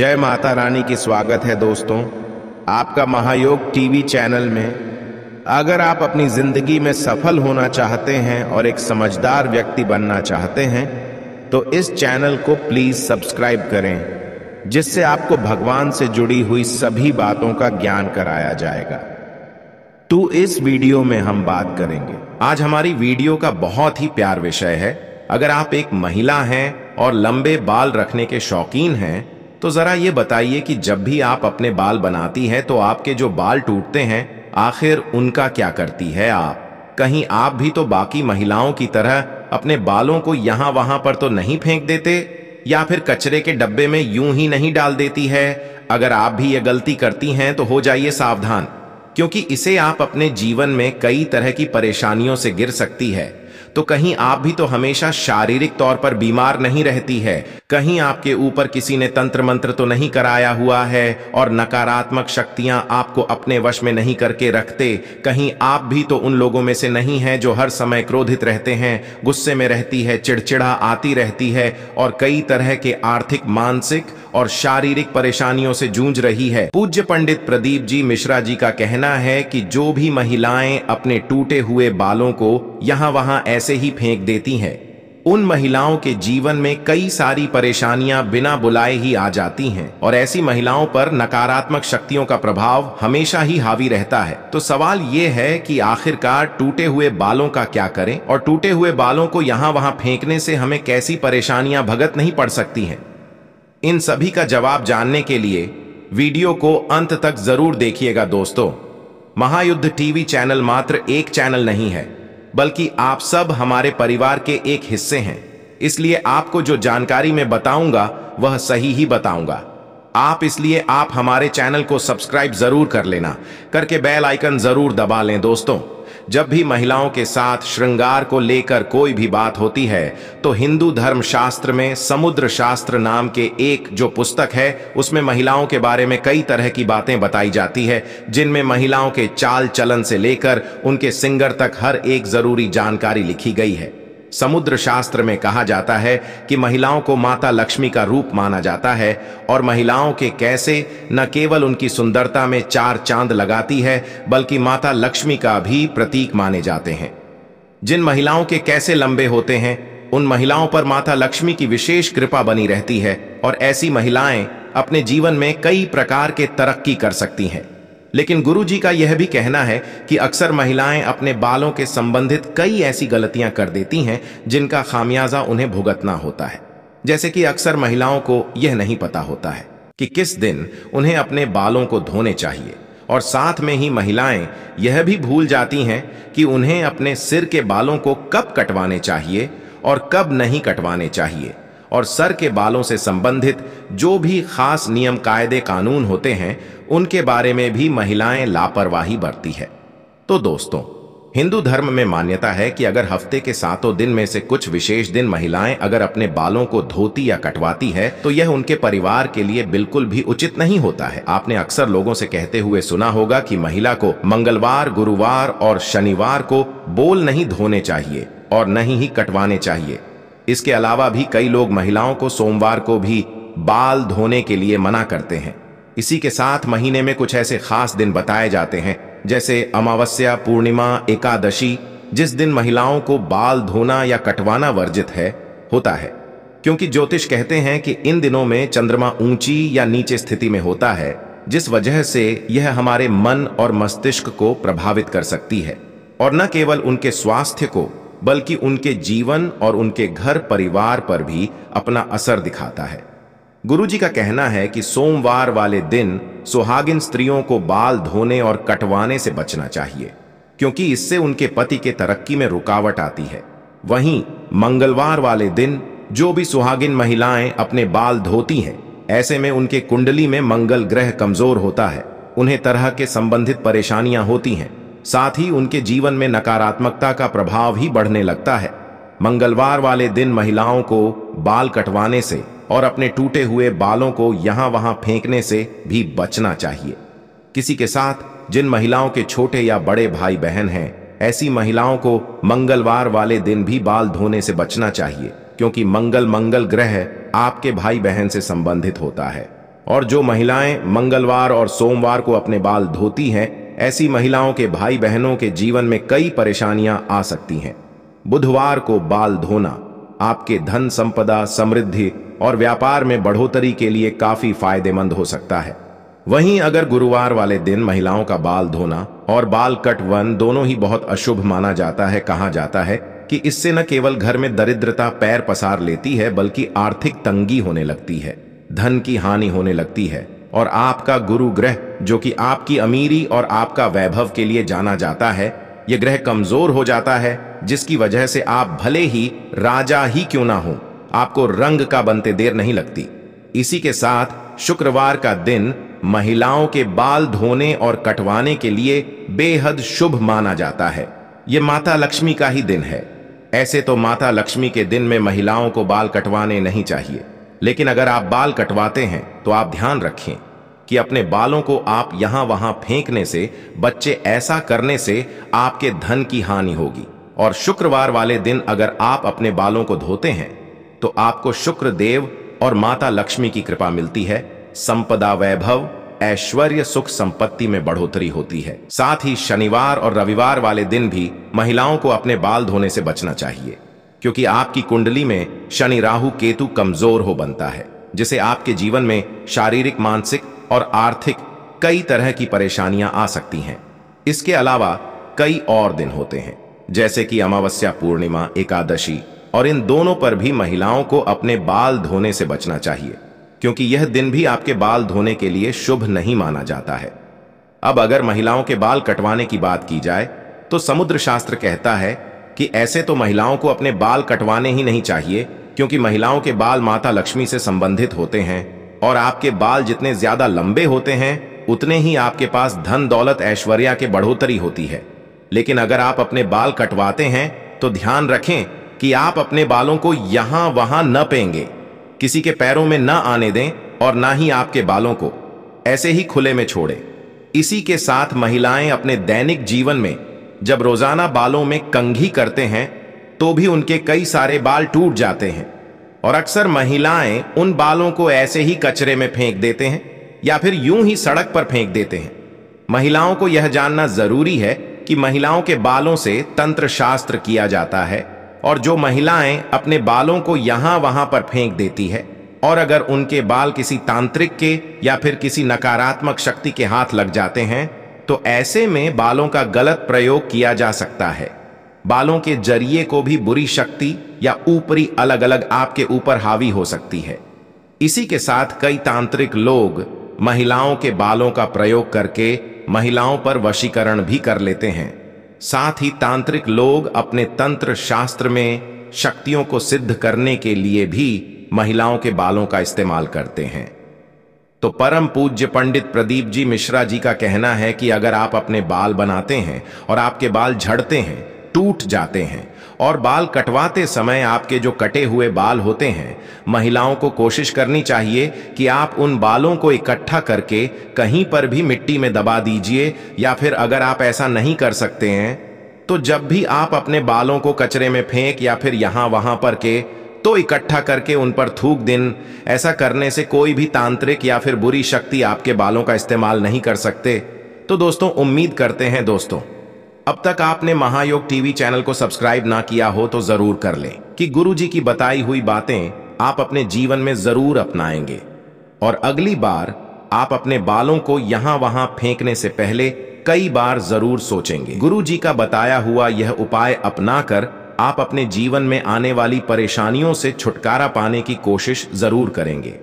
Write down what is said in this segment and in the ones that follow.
जय माता रानी की स्वागत है दोस्तों आपका महायोग टीवी चैनल में अगर आप अपनी ज़िंदगी में सफल होना चाहते हैं और एक समझदार व्यक्ति बनना चाहते हैं तो इस चैनल को प्लीज़ सब्सक्राइब करें जिससे आपको भगवान से जुड़ी हुई सभी बातों का ज्ञान कराया जाएगा तो इस वीडियो में हम बात करेंगे आज हमारी वीडियो का बहुत ही प्यार विषय है अगर आप एक महिला हैं और लंबे बाल रखने के शौकीन हैं तो ज़रा ये बताइए कि जब भी आप अपने बाल बनाती हैं तो आपके जो बाल टूटते हैं आखिर उनका क्या करती है आप कहीं आप भी तो बाकी महिलाओं की तरह अपने बालों को यहां वहां पर तो नहीं फेंक देते या फिर कचरे के डब्बे में यूं ही नहीं डाल देती है अगर आप भी ये गलती करती हैं तो हो जाइए सावधान क्योंकि इसे आप अपने जीवन में कई तरह की परेशानियों से गिर सकती है तो कहीं आप भी तो हमेशा शारीरिक तौर पर बीमार नहीं रहती है कहीं आपके ऊपर किसी ने तंत्र मंत्र तो नहीं कराया हुआ है और नकारात्मक शक्तियां आपको अपने वश में नहीं करके रखते कहीं आप भी तो उन लोगों में से नहीं हैं जो हर समय क्रोधित रहते हैं गुस्से में रहती है चिड़चिड़ा आती रहती है और कई तरह के आर्थिक मानसिक और शारीरिक परेशानियों से जूझ रही है पूज्य पंडित प्रदीप जी मिश्रा जी का कहना है कि जो भी महिलाएं अपने टूटे हुए बालों को यहाँ वहाँ ऐसे ऐसे ही फेंक देती हैं उन महिलाओं के जीवन में कई सारी परेशानियां बिना बुलाए ही आ जाती हैं और ऐसी महिलाओं पर नकारात्मक शक्तियों का प्रभाव हमेशा ही हावी रहता है तो सवाल ये है कि आखिरकार टूटे हुए बालों का क्या करें और टूटे हुए बालों को यहाँ वहाँ फेंकने से हमें कैसी परेशानियां भगत नहीं पड़ सकती हैं इन सभी का जवाब जानने के लिए वीडियो को अंत तक जरूर देखिएगा दोस्तों महायुद्ध टीवी चैनल मात्र एक चैनल नहीं है बल्कि आप सब हमारे परिवार के एक हिस्से हैं इसलिए आपको जो जानकारी मैं बताऊंगा वह सही ही बताऊंगा आप इसलिए आप हमारे चैनल को सब्सक्राइब जरूर कर लेना करके बेल आइकन जरूर दबा लें दोस्तों जब भी महिलाओं के साथ श्रृंगार को लेकर कोई भी बात होती है तो हिंदू धर्म शास्त्र में समुद्र शास्त्र नाम के एक जो पुस्तक है उसमें महिलाओं के बारे में कई तरह की बातें बताई जाती है जिनमें महिलाओं के चाल चलन से लेकर उनके सिंगर तक हर एक जरूरी जानकारी लिखी गई है समुद्र शास्त्र में कहा जाता है कि महिलाओं को माता लक्ष्मी का रूप माना जाता है और महिलाओं के कैसे न केवल उनकी सुंदरता में चार चांद लगाती है बल्कि माता लक्ष्मी का भी प्रतीक माने जाते हैं जिन महिलाओं के कैसे लंबे होते हैं उन महिलाओं पर माता लक्ष्मी की विशेष कृपा बनी रहती है और ऐसी महिलाएं अपने जीवन में कई प्रकार के तरक्की कर सकती हैं लेकिन गुरुजी का यह भी कहना है कि अक्सर महिलाएं अपने बालों के संबंधित कई ऐसी गलतियां कर देती हैं जिनका खामियाजा उन्हें भुगतना होता है जैसे कि अक्सर महिलाओं को यह नहीं पता होता है कि किस दिन उन्हें अपने बालों को धोने चाहिए और साथ में ही महिलाएं यह भी भूल जाती हैं कि उन्हें अपने सिर के बालों को कब कटवाने चाहिए और कब नहीं कटवाने चाहिए और सर के बालों से संबंधित जो भी खास नियम कायदे कानून होते हैं उनके बारे में भी महिलाएं लापरवाही बरती है तो दोस्तों हिंदू धर्म में मान्यता है कि अगर हफ्ते के सातों दिन में से कुछ विशेष दिन महिलाएं अगर अपने बालों को धोती या कटवाती है तो यह उनके परिवार के लिए बिल्कुल भी उचित नहीं होता है आपने अक्सर लोगों से कहते हुए सुना होगा कि महिला को मंगलवार गुरुवार और शनिवार को बोल नहीं धोने चाहिए और नहीं ही कटवाने चाहिए इसके अलावा भी कई लोग महिलाओं को सोमवार को भी बाल धोने के लिए मना करते हैं इसी के साथ महीने में कुछ ऐसे खास दिन बताए जाते हैं जैसे अमावस्या पूर्णिमा एकादशी जिस दिन महिलाओं को बाल धोना या कटवाना वर्जित है होता है क्योंकि ज्योतिष कहते हैं कि इन दिनों में चंद्रमा ऊंची या नीचे स्थिति में होता है जिस वजह से यह हमारे मन और मस्तिष्क को प्रभावित कर सकती है और न केवल उनके स्वास्थ्य को बल्कि उनके जीवन और उनके घर परिवार पर भी अपना असर दिखाता है गुरु जी का कहना है कि सोमवार वाले दिन सुहागिन स्त्रियों को बाल धोने और कटवाने से बचना चाहिए क्योंकि इससे उनके पति के तरक्की में रुकावट आती है वहीं मंगलवार वाले दिन जो भी सुहागिन महिलाएं अपने बाल धोती हैं ऐसे में उनके कुंडली में मंगल ग्रह कमजोर होता है उन्हें तरह के संबंधित परेशानियां होती हैं साथ ही उनके जीवन में नकारात्मकता का प्रभाव ही बढ़ने लगता है मंगलवार वाले दिन महिलाओं को बाल कटवाने से और अपने टूटे हुए बालों को यहां वहां फेंकने से भी बचना चाहिए किसी के साथ जिन महिलाओं के छोटे या बड़े भाई बहन हैं ऐसी महिलाओं को मंगलवार वाले दिन भी बाल धोने से बचना चाहिए क्योंकि मंगल मंगल ग्रह आपके भाई बहन से संबंधित होता है और जो महिलाएं मंगलवार और सोमवार को अपने बाल धोती हैं ऐसी महिलाओं के भाई बहनों के जीवन में कई परेशानियां आ सकती हैं बुधवार को बाल धोना आपके धन संपदा समृद्धि और व्यापार में बढ़ोतरी के लिए काफी फायदेमंद हो सकता है वहीं अगर गुरुवार वाले दिन महिलाओं का बाल धोना और बाल कट वन दोनों ही बहुत अशुभ माना जाता है कहा जाता है कि इससे न केवल घर में दरिद्रता पैर पसार लेती है बल्कि आर्थिक तंगी होने लगती है धन की हानि होने लगती है और आपका गुरु ग्रह जो कि आपकी अमीरी और आपका वैभव के लिए जाना जाता है यह ग्रह कमजोर हो जाता है जिसकी वजह से आप भले ही राजा ही क्यों ना हो आपको रंग का बनते देर नहीं लगती इसी के साथ शुक्रवार का दिन महिलाओं के बाल धोने और कटवाने के लिए बेहद शुभ माना जाता है ये माता लक्ष्मी का ही दिन है ऐसे तो माता लक्ष्मी के दिन में महिलाओं को बाल कटवाने नहीं चाहिए लेकिन अगर आप बाल कटवाते हैं तो आप ध्यान रखें कि अपने बालों को आप यहां वहां फेंकने से बच्चे ऐसा करने से आपके धन की हानि होगी और शुक्रवार वाले दिन अगर आप अपने बालों को धोते हैं तो आपको शुक्र देव और माता लक्ष्मी की कृपा मिलती है संपदा वैभव ऐश्वर्य सुख संपत्ति में बढ़ोतरी होती है साथ ही शनिवार और रविवार वाले दिन भी महिलाओं को अपने बाल धोने से बचना चाहिए क्योंकि आपकी कुंडली में शनि राहु केतु कमजोर हो बनता है जिसे आपके जीवन में शारीरिक मानसिक और आर्थिक कई तरह की परेशानियां आ सकती हैं इसके अलावा कई और दिन होते हैं जैसे कि अमावस्या पूर्णिमा एकादशी और इन दोनों पर भी महिलाओं को अपने बाल धोने से बचना चाहिए क्योंकि यह दिन भी आपके बाल धोने के लिए शुभ नहीं माना जाता है अब अगर महिलाओं के बाल कटवाने की बात की जाए तो समुद्र शास्त्र कहता है कि ऐसे तो महिलाओं को अपने बाल कटवाने ही नहीं चाहिए क्योंकि महिलाओं के बाल माता लक्ष्मी से संबंधित होते हैं और आपके बाल जितने ज्यादा लंबे होते हैं उतने ही आपके पास धन दौलत ऐश्वर्या के बढ़ोतरी होती है लेकिन अगर आप अपने बाल कटवाते हैं तो ध्यान रखें कि आप अपने बालों को यहां वहां न पेंगे किसी के पैरों में न आने दें और ना ही आपके बालों को ऐसे ही खुले में छोड़ें इसी के साथ महिलाएं अपने दैनिक जीवन में जब रोजाना बालों में कंघी करते हैं तो भी उनके कई सारे बाल टूट जाते हैं और अक्सर महिलाएं उन बालों को ऐसे ही कचरे में फेंक देते हैं या फिर यूं ही सड़क पर फेंक देते हैं महिलाओं को यह जानना जरूरी है कि महिलाओं के बालों से तंत्र शास्त्र किया जाता है और जो महिलाएं अपने बालों को यहां वहां पर फेंक देती है और अगर उनके बाल किसी तांत्रिक के या फिर किसी नकारात्मक शक्ति के हाथ लग जाते हैं तो ऐसे में बालों का गलत प्रयोग किया जा सकता है बालों के जरिए को भी बुरी शक्ति या ऊपरी अलग अलग आपके ऊपर हावी हो सकती है इसी के साथ कई तांत्रिक लोग महिलाओं के बालों का प्रयोग करके महिलाओं पर वशीकरण भी कर लेते हैं साथ ही तांत्रिक लोग अपने तंत्र शास्त्र में शक्तियों को सिद्ध करने के लिए भी महिलाओं के बालों का इस्तेमाल करते हैं तो परम पूज्य पंडित प्रदीप जी मिश्रा जी का कहना है कि अगर आप अपने बाल बनाते हैं और आपके बाल झड़ते हैं टूट जाते हैं और बाल कटवाते समय आपके जो कटे हुए बाल होते हैं महिलाओं को कोशिश करनी चाहिए कि आप उन बालों को इकट्ठा करके कहीं पर भी मिट्टी में दबा दीजिए या फिर अगर आप ऐसा नहीं कर सकते हैं तो जब भी आप अपने बालों को कचरे में फेंक या फिर यहां वहां पर के तो इकट्ठा करके उन पर थूक दिन ऐसा करने से कोई भी तांत्रिक या फिर बुरी शक्ति आपके बालों का इस्तेमाल नहीं कर सकते तो दोस्तों उम्मीद करते हैं दोस्तों अब तक आपने महायोग टीवी चैनल को सब्सक्राइब ना किया हो तो जरूर कर लें कि गुरुजी की बताई हुई बातें आप अपने जीवन में जरूर अपनाएंगे और अगली बार आप अपने बालों को यहां वहां फेंकने से पहले कई बार जरूर सोचेंगे गुरु जी का बताया हुआ यह उपाय अपनाकर आप अपने जीवन में आने वाली परेशानियों से छुटकारा पाने की कोशिश जरूर करेंगे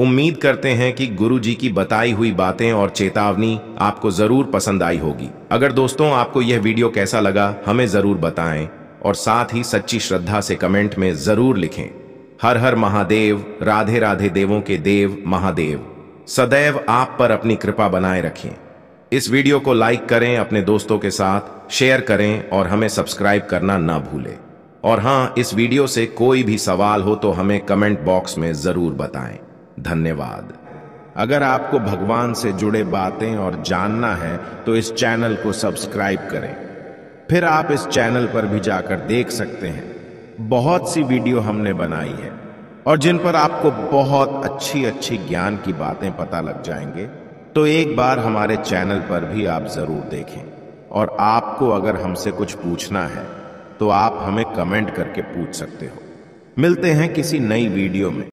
उम्मीद करते हैं कि गुरु जी की बताई हुई बातें और चेतावनी आपको ज़रूर पसंद आई होगी अगर दोस्तों आपको यह वीडियो कैसा लगा हमें ज़रूर बताएं और साथ ही सच्ची श्रद्धा से कमेंट में ज़रूर लिखें हर हर महादेव राधे राधे देवों के देव महादेव सदैव आप पर अपनी कृपा बनाए रखें इस वीडियो को लाइक करें अपने दोस्तों के साथ शेयर करें और हमें सब्सक्राइब करना ना भूलें और हाँ इस वीडियो से कोई भी सवाल हो तो हमें कमेंट बॉक्स में ज़रूर बताएं धन्यवाद अगर आपको भगवान से जुड़े बातें और जानना है तो इस चैनल को सब्सक्राइब करें फिर आप इस चैनल पर भी जाकर देख सकते हैं बहुत सी वीडियो हमने बनाई है और जिन पर आपको बहुत अच्छी अच्छी ज्ञान की बातें पता लग जाएंगे तो एक बार हमारे चैनल पर भी आप ज़रूर देखें और आपको अगर हमसे कुछ पूछना है तो आप हमें कमेंट करके पूछ सकते हो मिलते हैं किसी नई वीडियो में